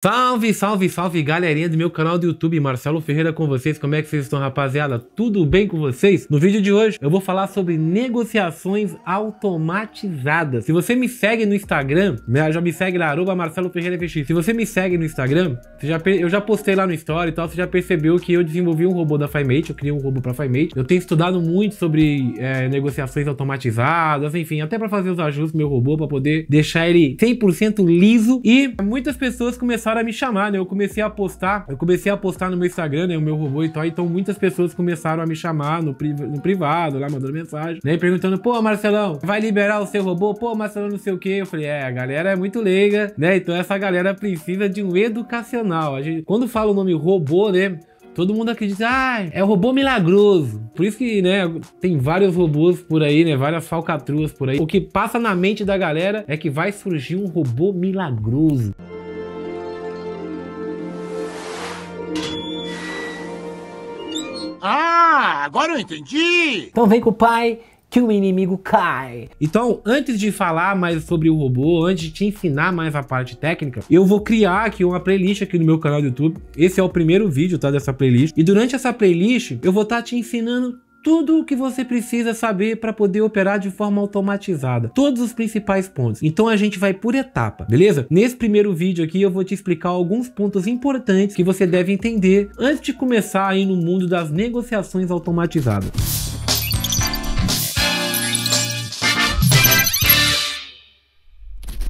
Salve, salve, salve galerinha do meu canal do YouTube, Marcelo Ferreira com vocês, como é que vocês estão rapaziada? Tudo bem com vocês? No vídeo de hoje eu vou falar sobre negociações automatizadas. Se você me segue no Instagram, né, já me segue lá, arroba Marcelo Ferreira FX. Se você me segue no Instagram, já, eu já postei lá no Story e tal, você já percebeu que eu desenvolvi um robô da FiMate, eu criei um robô pra FiMate. Eu tenho estudado muito sobre é, negociações automatizadas, enfim, até pra fazer os ajustes do meu robô, pra poder deixar ele 100% liso e muitas pessoas começaram começaram a me chamar, né? Eu comecei a postar, eu comecei a postar no meu Instagram, né? O meu robô e tal. Então muitas pessoas começaram a me chamar no, pri no privado, lá mandando mensagem, né? Perguntando, pô, Marcelão, vai liberar o seu robô? Pô, Marcelão, não sei o quê. Eu falei, é, a galera é muito leiga, né? Então essa galera precisa de um educacional. A gente, quando fala o nome robô, né? todo mundo acredita, ah, é robô milagroso. Por isso que, né, tem vários robôs por aí, né, várias falcatruas por aí. O que passa na mente da galera é que vai surgir um robô milagroso. Ah, agora eu entendi! Então vem com o pai que o inimigo cai. Então, antes de falar mais sobre o robô, antes de te ensinar mais a parte técnica, eu vou criar aqui uma playlist aqui no meu canal do YouTube. Esse é o primeiro vídeo, tá, dessa playlist. E durante essa playlist, eu vou estar tá te ensinando tudo o que você precisa saber para poder operar de forma automatizada, todos os principais pontos. Então a gente vai por etapa, beleza? Nesse primeiro vídeo aqui eu vou te explicar alguns pontos importantes que você deve entender antes de começar aí no mundo das negociações automatizadas.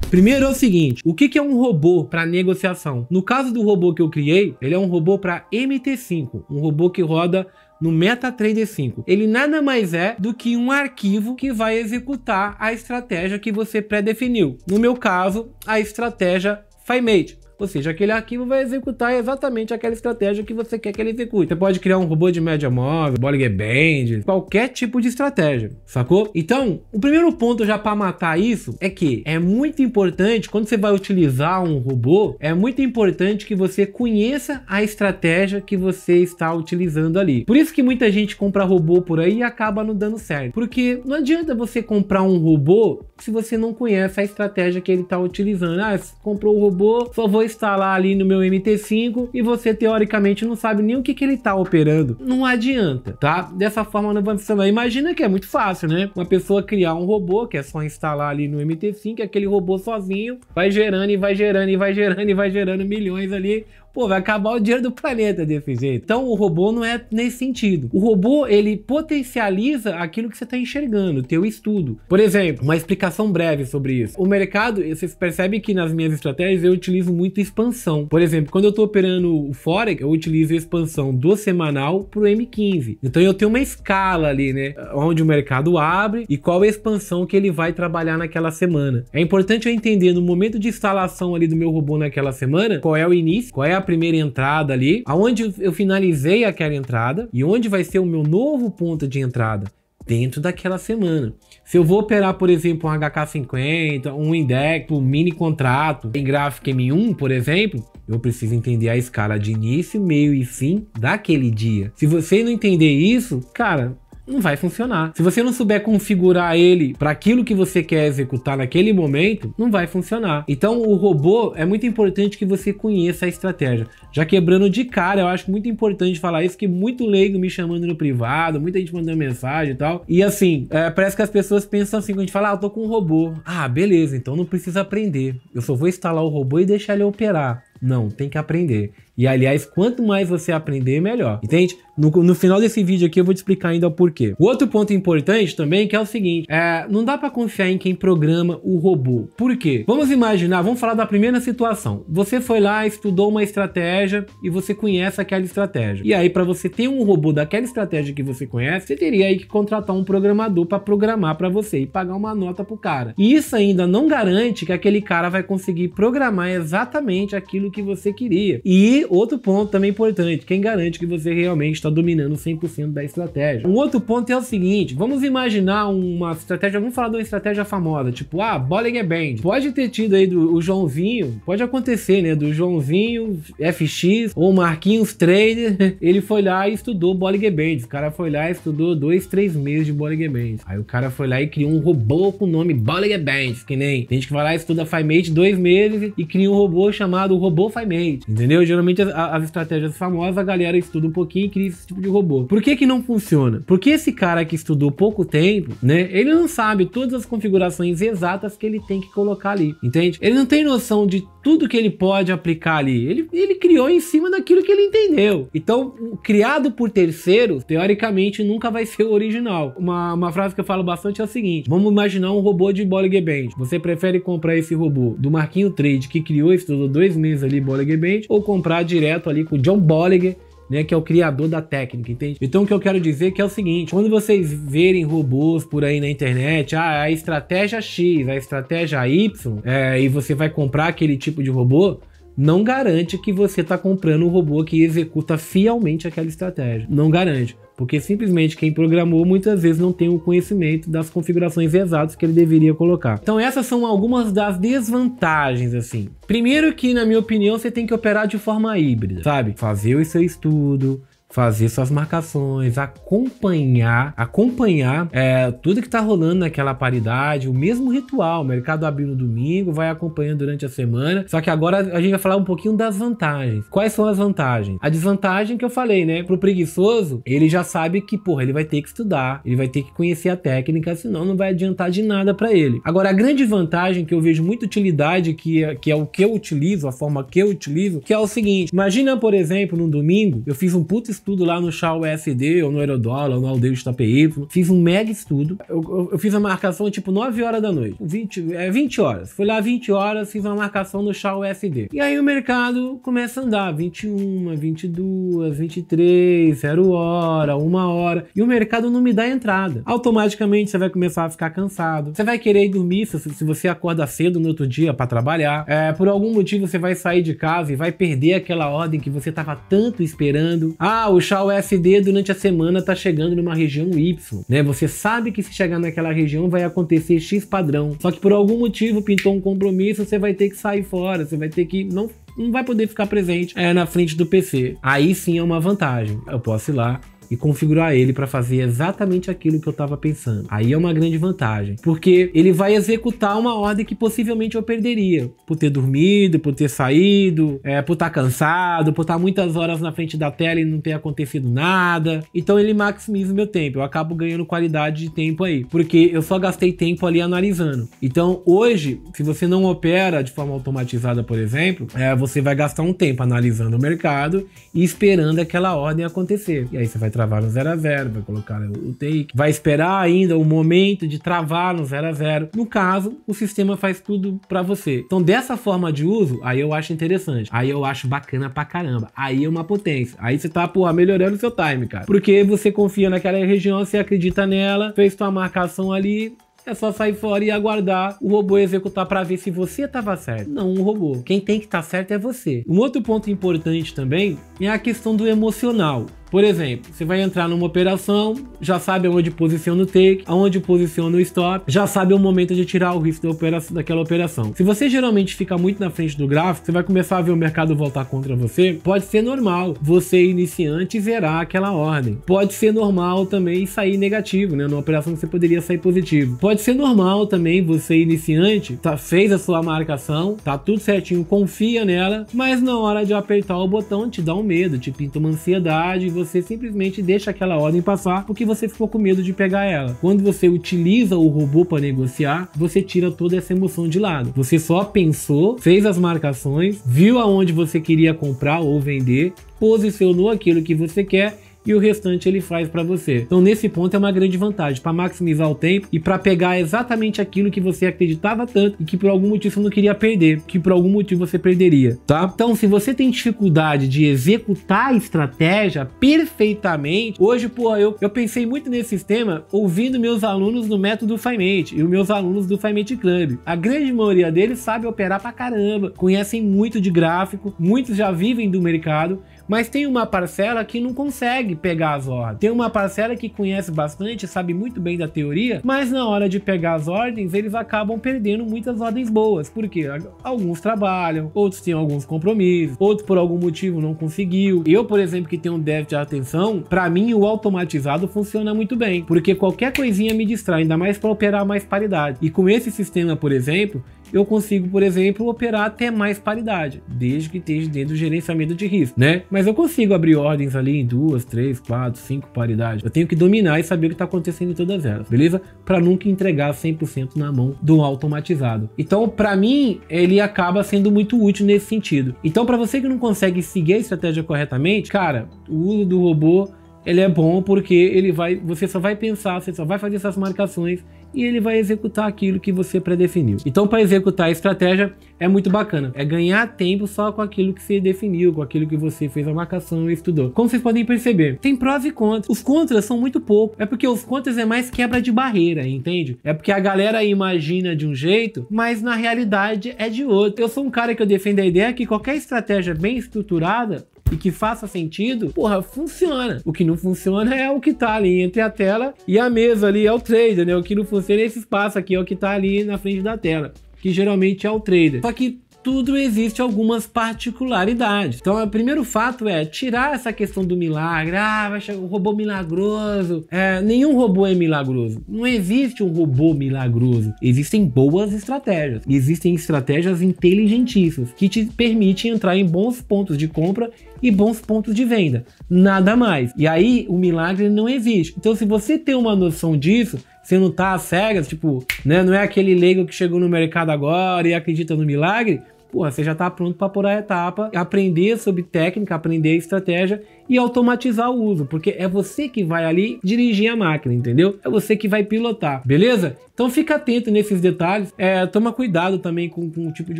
Primeiro é o seguinte, o que é um robô para negociação? No caso do robô que eu criei, ele é um robô para MT5, um robô que roda no MetaTrader 5. Ele nada mais é do que um arquivo que vai executar a estratégia que você pré-definiu. No meu caso, a estratégia FiMate. Ou seja, aquele arquivo vai executar exatamente aquela estratégia que você quer que ele execute. Você pode criar um robô de média móvel, Bollinger Band, qualquer tipo de estratégia, sacou? Então, o primeiro ponto já para matar isso é que é muito importante, quando você vai utilizar um robô, é muito importante que você conheça a estratégia que você está utilizando ali. Por isso que muita gente compra robô por aí e acaba não dando certo. Porque não adianta você comprar um robô se você não conhece a estratégia que ele está utilizando. Ah, comprou o robô, só vou instalar ali no meu MT5 e você teoricamente não sabe nem o que, que ele está operando. Não adianta, tá? Dessa forma não vai funcionar. Imagina que é muito fácil, né? Uma pessoa criar um robô, que é só instalar ali no MT5, aquele robô sozinho vai gerando e vai gerando e vai gerando e vai gerando milhões ali pô, vai acabar o dinheiro do planeta desse jeito. Então o robô não é nesse sentido. O robô, ele potencializa aquilo que você está enxergando, teu estudo. Por exemplo, uma explicação breve sobre isso. O mercado, vocês percebem que nas minhas estratégias eu utilizo muito expansão. Por exemplo, quando eu estou operando o Forex, eu utilizo a expansão do semanal para o M15. Então eu tenho uma escala ali, né? Onde o mercado abre e qual a expansão que ele vai trabalhar naquela semana. É importante eu entender no momento de instalação ali do meu robô naquela semana, qual é o início, qual é a a primeira entrada ali, aonde eu finalizei aquela entrada e onde vai ser o meu novo ponto de entrada dentro daquela semana. Se eu vou operar, por exemplo, um HK50, um index, um mini contrato em gráfico M1, por exemplo, eu preciso entender a escala de início, meio e fim daquele dia. Se você não entender isso, cara, não vai funcionar. Se você não souber configurar ele para aquilo que você quer executar naquele momento, não vai funcionar. Então o robô é muito importante que você conheça a estratégia. Já quebrando de cara, eu acho muito importante falar isso, que muito leigo me chamando no privado, muita gente mandando mensagem e tal. E assim, é, parece que as pessoas pensam assim, quando a gente fala, ah, eu tô com um robô. Ah, beleza, então não precisa aprender. Eu só vou instalar o robô e deixar ele operar. Não, tem que aprender. E aliás, quanto mais você aprender, melhor. Entende? No, no final desse vídeo aqui eu vou te explicar ainda o porquê. O outro ponto importante também é que é o seguinte, é, não dá para confiar em quem programa o robô. Por quê? Vamos imaginar, vamos falar da primeira situação. Você foi lá, estudou uma estratégia e você conhece aquela estratégia. E aí para você ter um robô daquela estratégia que você conhece, você teria aí que contratar um programador para programar para você e pagar uma nota pro cara. E isso ainda não garante que aquele cara vai conseguir programar exatamente aquilo que você queria. E outro ponto também importante, quem garante que você realmente está está dominando 100% da estratégia. Um outro ponto é o seguinte, vamos imaginar uma estratégia, vamos falar de uma estratégia famosa, tipo, ah, Bollinger é Band. Pode ter tido aí do, o Joãozinho, pode acontecer, né, do Joãozinho FX ou Marquinhos Trader, ele foi lá e estudou Bollinger é Band. O cara foi lá e estudou dois, três meses de Bollinger é Band. Aí o cara foi lá e criou um robô com o nome Bollinger Band, que nem tem gente que vai lá e estuda FiMate dois meses e cria um robô chamado Robô FiMate, entendeu? Geralmente as, as estratégias famosas, a galera estuda um pouquinho e cria esse tipo de robô. Por que que não funciona? Porque esse cara que estudou pouco tempo, né, ele não sabe todas as configurações exatas que ele tem que colocar ali, entende? Ele não tem noção de tudo que ele pode aplicar ali. Ele, ele criou em cima daquilo que ele entendeu. Então, criado por terceiros, teoricamente, nunca vai ser o original. Uma, uma frase que eu falo bastante é a seguinte, vamos imaginar um robô de Bollinger Band. Você prefere comprar esse robô do Marquinho Trade, que criou e estudou dois meses ali Bollinger Band, ou comprar direto ali com o John Bollinger, né? Que é o criador da técnica, entende? Então o que eu quero dizer é que é o seguinte: quando vocês verem robôs por aí na internet, ah, a estratégia X, a estratégia Y, é, e você vai comprar aquele tipo de robô, não garante que você está comprando um robô que executa fielmente aquela estratégia. Não garante. Porque simplesmente quem programou muitas vezes não tem o conhecimento das configurações exatas que ele deveria colocar. Então essas são algumas das desvantagens, assim. Primeiro que, na minha opinião, você tem que operar de forma híbrida, sabe? Fazer o seu estudo, fazer suas marcações, acompanhar, acompanhar é, tudo que está rolando naquela paridade, o mesmo ritual. mercado abriu no domingo, vai acompanhando durante a semana. Só que agora a gente vai falar um pouquinho das vantagens. Quais são as vantagens? A desvantagem que eu falei, né? Pro preguiçoso, ele já sabe que, porra, ele vai ter que estudar, ele vai ter que conhecer a técnica, senão não vai adiantar de nada para ele. Agora, a grande vantagem que eu vejo muita utilidade, que é, que é o que eu utilizo, a forma que eu utilizo, que é o seguinte: imagina, por exemplo, num domingo, eu fiz um puto estudo lá no Chá USD, ou no Aerodólar, ou no de Itapeí. Fiz um mega estudo. Eu, eu, eu, fiz a marcação tipo 9 horas da noite. 20, é, 20 horas. Fui lá 20 horas, fiz uma marcação no Chá USD. E aí o mercado começa a andar. 21, 22, 23, 0 hora, 1 hora. E o mercado não me dá entrada. Automaticamente você vai começar a ficar cansado. Você vai querer ir dormir se, se você acorda cedo no outro dia para trabalhar. É, por algum motivo você vai sair de casa e vai perder aquela ordem que você tava tanto esperando. Ah, o chá usd durante a semana está chegando numa região Y, né? Você sabe que se chegar naquela região vai acontecer X padrão. Só que por algum motivo pintou um compromisso, você vai ter que sair fora, você vai ter que não não vai poder ficar presente é, na frente do PC. Aí sim é uma vantagem. Eu posso ir lá e configurar ele para fazer exatamente aquilo que eu estava pensando. Aí é uma grande vantagem, porque ele vai executar uma ordem que possivelmente eu perderia por ter dormido, por ter saído, é, por estar tá cansado, por estar tá muitas horas na frente da tela e não ter acontecido nada. Então ele maximiza o meu tempo. Eu acabo ganhando qualidade de tempo aí, porque eu só gastei tempo ali analisando. Então hoje, se você não opera de forma automatizada, por exemplo, é, você vai gastar um tempo analisando o mercado e esperando aquela ordem acontecer. E aí você vai travar no 0 a 0 vai colocar o take, vai esperar ainda o momento de travar no 0 a 0 No caso, o sistema faz tudo para você. Então, dessa forma de uso, aí eu acho interessante. Aí eu acho bacana pra caramba. Aí é uma potência. Aí você tá, porra, melhorando seu time, cara. Porque você confia naquela região, você acredita nela, fez tua marcação ali, é só sair fora e aguardar o robô executar para ver se você estava certo, não o robô. Quem tem que estar tá certo é você. Um outro ponto importante também é a questão do emocional. Por exemplo, você vai entrar numa operação, já sabe aonde posiciona o take, aonde posiciona o stop, já sabe o momento de tirar o risco da operação, daquela operação. Se você geralmente fica muito na frente do gráfico, você vai começar a ver o mercado voltar contra você. Pode ser normal você iniciante zerar aquela ordem. Pode ser normal também sair negativo, né? Numa operação que você poderia sair positivo. Pode ser normal também você iniciante, tá, fez a sua marcação, tá tudo certinho, confia nela, mas na hora de apertar o botão te dá um medo, te pinta uma ansiedade, você simplesmente deixa aquela ordem passar porque você ficou com medo de pegar ela. Quando você utiliza o robô para negociar, você tira toda essa emoção de lado. Você só pensou, fez as marcações, viu aonde você queria comprar ou vender, posicionou aquilo que você quer e o restante ele faz para você. Então nesse ponto é uma grande vantagem para maximizar o tempo e para pegar exatamente aquilo que você acreditava tanto e que por algum motivo você não queria perder, que por algum motivo você perderia, tá? Então se você tem dificuldade de executar a estratégia perfeitamente, hoje pô, eu, eu pensei muito nesse sistema ouvindo meus alunos no método FiMate e os meus alunos do FiMate Club. A grande maioria deles sabe operar para caramba, conhecem muito de gráfico, muitos já vivem do mercado, mas tem uma parcela que não consegue pegar as ordens. Tem uma parcela que conhece bastante, sabe muito bem da teoria, mas na hora de pegar as ordens, eles acabam perdendo muitas ordens boas. Porque alguns trabalham, outros têm alguns compromissos, outros por algum motivo não conseguiu. Eu, por exemplo, que tenho um déficit de atenção, para mim o automatizado funciona muito bem, porque qualquer coisinha me distrai, ainda mais para operar mais paridade. E com esse sistema, por exemplo, eu consigo, por exemplo, operar até mais paridade, desde que esteja dentro do gerenciamento de risco, né? Mas eu consigo abrir ordens ali em duas, três, quatro, cinco paridades. Eu tenho que dominar e saber o que está acontecendo em todas elas, beleza? Para nunca entregar 100% na mão do automatizado. Então, para mim, ele acaba sendo muito útil nesse sentido. Então, para você que não consegue seguir a estratégia corretamente, cara, o uso do robô ele é bom porque ele vai, você só vai pensar, você só vai fazer essas marcações e ele vai executar aquilo que você predefiniu. Então, para executar a estratégia, é muito bacana. É ganhar tempo só com aquilo que você definiu, com aquilo que você fez a marcação e estudou. Como vocês podem perceber, tem prós e contras. Os contras são muito pouco. É porque os contras é mais quebra de barreira, entende? É porque a galera imagina de um jeito, mas na realidade é de outro. Eu sou um cara que eu defendo a ideia que qualquer estratégia bem estruturada, e que faça sentido, porra, funciona. O que não funciona é o que tá ali entre a tela e a mesa ali, é o trader, né? O que não funciona é esse espaço aqui, é o que tá ali na frente da tela que geralmente é o trader. Só que tudo existe algumas particularidades. Então, o primeiro fato é tirar essa questão do milagre. Ah, vai chegar um robô milagroso. É, nenhum robô é milagroso. Não existe um robô milagroso. Existem boas estratégias. Existem estratégias inteligentíssimas que te permitem entrar em bons pontos de compra e bons pontos de venda. Nada mais. E aí, o milagre não existe. Então, se você tem uma noção disso, você não tá cega, cegas, tipo, né? Não é aquele leigo que chegou no mercado agora e acredita no milagre porra, você já está pronto para pular a etapa, aprender sobre técnica, aprender estratégia e automatizar o uso, porque é você que vai ali dirigir a máquina, entendeu? É você que vai pilotar, beleza? Então fica atento nesses detalhes, é, toma cuidado também com, com o tipo de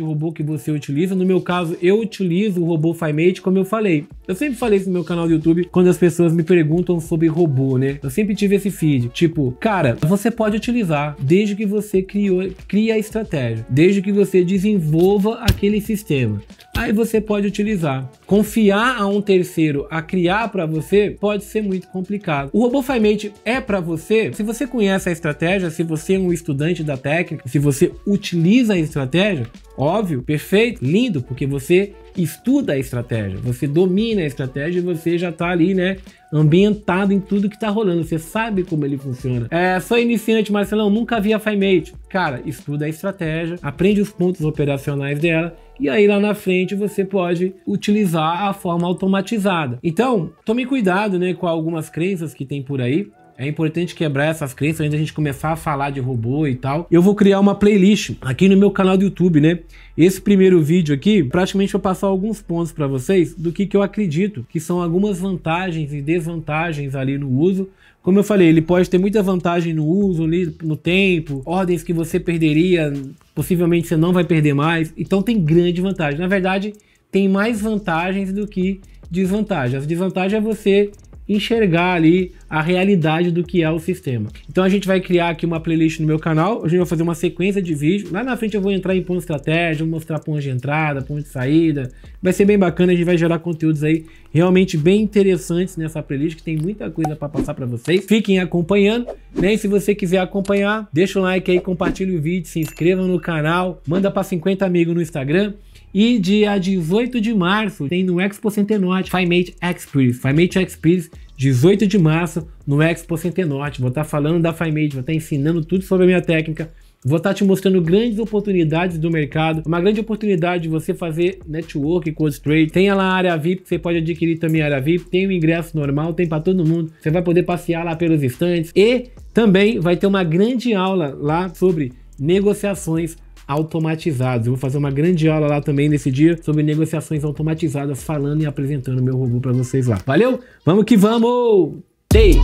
robô que você utiliza. No meu caso, eu utilizo o robô FiMate, como eu falei. Eu sempre falei isso no meu canal do YouTube, quando as pessoas me perguntam sobre robô, né? Eu sempre tive esse feed, tipo, cara, você pode utilizar desde que você criou, cria a estratégia, desde que você desenvolva a aquele sistema. Aí você pode utilizar. Confiar a um terceiro a criar para você pode ser muito complicado. O RoboFiMate é para você? Se você conhece a estratégia, se você é um estudante da técnica, se você utiliza a estratégia, óbvio, perfeito, lindo, porque você estuda a estratégia, você domina a estratégia e você já está ali, né? Ambientado em tudo que está rolando, você sabe como ele funciona. É, sou iniciante, Marcelão, nunca vi a FiMate. Cara, estuda a estratégia, aprende os pontos operacionais dela e aí lá na frente você pode utilizar a forma automatizada. Então, tome cuidado, né, com algumas crenças que tem por aí é importante quebrar essas crenças antes da gente começar a falar de robô e tal. Eu vou criar uma playlist aqui no meu canal do YouTube, né? Esse primeiro vídeo aqui, praticamente vou passar alguns pontos para vocês do que, que eu acredito que são algumas vantagens e desvantagens ali no uso como eu falei, ele pode ter muita vantagem no uso, no tempo, ordens que você perderia, possivelmente você não vai perder mais. Então tem grande vantagem. Na verdade, tem mais vantagens do que desvantagens. A desvantagem é você enxergar ali a realidade do que é o sistema. Então a gente vai criar aqui uma playlist no meu canal, a gente vai fazer uma sequência de vídeos, lá na frente eu vou entrar em pontos estratégia, vou mostrar ponto de entrada, ponto de saída, vai ser bem bacana, a gente vai gerar conteúdos aí realmente bem interessantes nessa playlist, que tem muita coisa para passar para vocês. Fiquem acompanhando, né? E se você quiser acompanhar, deixa o like aí, compartilha o vídeo, se inscreva no canal, manda para 50 amigos no Instagram, e dia 18 de março tem no Expo Centenorte, Finmate Experience. Finmate Experience, 18 de março no Expo Centenorte. Vou estar tá falando da Finmate, vou estar tá ensinando tudo sobre a minha técnica. Vou estar tá te mostrando grandes oportunidades do mercado, uma grande oportunidade de você fazer network com os trade. Tem lá a área VIP, você pode adquirir também a área VIP, tem o ingresso normal, tem para todo mundo. Você vai poder passear lá pelos estantes e também vai ter uma grande aula lá sobre negociações automatizados. Eu vou fazer uma grande aula lá também nesse dia sobre negociações automatizadas, falando e apresentando meu robô para vocês lá. Valeu? Vamos que vamos! Day!